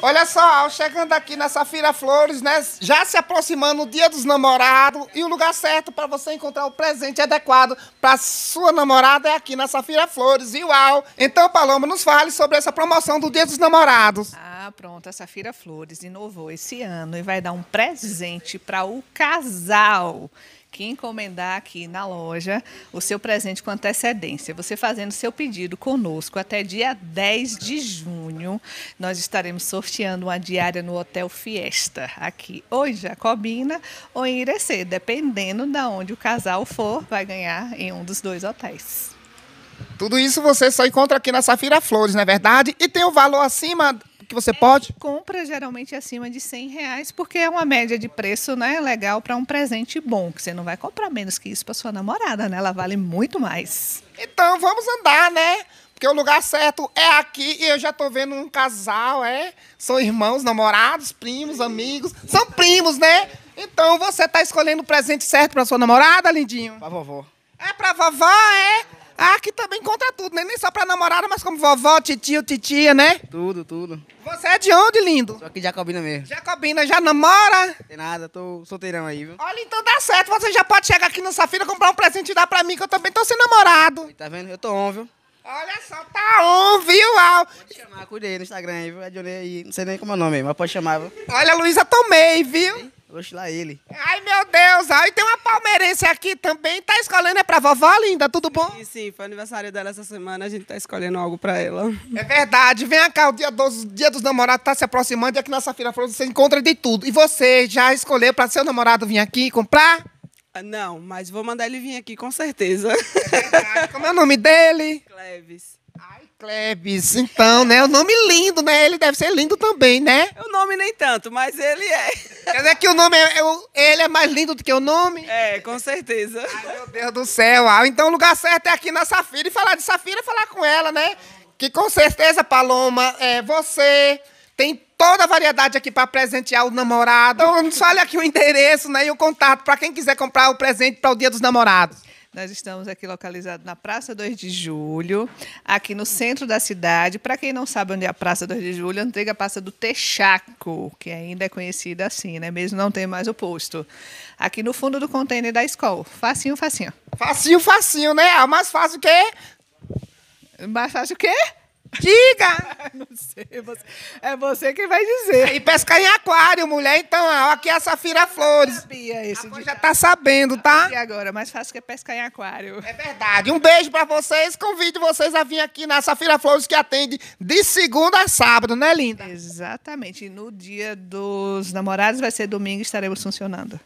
Olha só, chegando aqui nessa Feira Flores, né? Já se aproximando o Dia dos Namorados e o lugar certo para você encontrar o presente adequado para sua namorada é aqui na Safira Flores, e uau! Então, Paloma, nos fale sobre essa promoção do Dia dos Namorados. Ah, pronto, a Safira Flores inovou esse ano e vai dar um presente para o casal que encomendar aqui na loja o seu presente com antecedência. Você fazendo seu pedido conosco até dia 10 de junho, nós estaremos sorteando uma diária no Hotel Fiesta, aqui ou em Jacobina ou em Irecê, dependendo de onde o casal for, vai ganhar em um dos dois hotéis. Tudo isso você só encontra aqui na Safira Flores, não é verdade? E tem o um valor acima que você pode? Compra geralmente acima de 100 reais, porque é uma média de preço né, legal para um presente bom, que você não vai comprar menos que isso para sua namorada, né? Ela vale muito mais. Então vamos andar, né? Porque o lugar certo é aqui e eu já tô vendo um casal, é? São irmãos, namorados, primos, amigos. São primos, né? Então você tá escolhendo o presente certo para sua namorada, lindinho? Pra vovó. É pra vovó, é? Ah, que também conta tudo, né? Nem só pra namorada, mas como vovó, titio, titia, né? Tudo, tudo. Você é de onde, lindo? Sou aqui de Jacobina mesmo. Jacobina, já namora? Tem nada, tô solteirão aí, viu? Olha, então dá certo. Você já pode chegar aqui no Safira comprar um presente e dar pra mim, que eu também tô sem namorado. Tá vendo? Eu tô on, viu? Olha só, tá on, viu, Al? Pode chamar, cuidei no Instagram aí, viu? Adionei é aí. Não sei nem como é o nome, mas pode chamar, viu? Olha, Luísa Tomei, viu? Sim. Oxe, lá ele. Ai, meu Deus. Ai, tem uma palmeirense aqui também. Tá escolhendo é pra vovó linda, tudo bom? Sim, sim. Foi aniversário dela essa semana. A gente tá escolhendo algo pra ela. É verdade. Vem cá, o dia dos, dia dos namorados tá se aproximando. E aqui na Safira Flores você encontra de tudo. E você já escolheu pra seu namorado vir aqui comprar? Ah, não, mas vou mandar ele vir aqui, com certeza. É verdade. Como é o nome dele? Cleves. Klebs, então, né? O é nome lindo, né? Ele deve ser lindo também, né? O nome nem tanto, mas ele é. Quer dizer que o nome é. é ele é mais lindo do que o nome? É, com certeza. Ai, meu Deus do céu. Ah, então o lugar certo é aqui na Safira. E falar de Safira é falar com ela, né? Que com certeza, Paloma, é você. Tem toda a variedade aqui para presentear o namorado. Então, fale aqui o endereço né, e o contato para quem quiser comprar o presente para o Dia dos Namorados. Nós estamos aqui localizados na Praça 2 de Julho, aqui no centro da cidade. Para quem não sabe onde é a Praça 2 de Julho, a antiga Praça do Texaco, que ainda é conhecida assim, né? Mesmo não tem mais o posto. Aqui no fundo do container da escola. Facinho, facinho. Facinho, facinho, né? Ah, mais fácil o quê? Mais fácil o quê? Diga! Não sei, é você, é você quem vai dizer. E pescar em aquário, mulher, então, ó, aqui é a Safira Flores. sabia esse a já tá sabendo, tá? E agora, mais fácil que é pescar em aquário. É verdade. Um beijo para vocês. Convido vocês a vir aqui na Safira Flores, que atende de segunda a sábado, né, linda? Exatamente. E no dia dos namorados vai ser domingo, estaremos funcionando.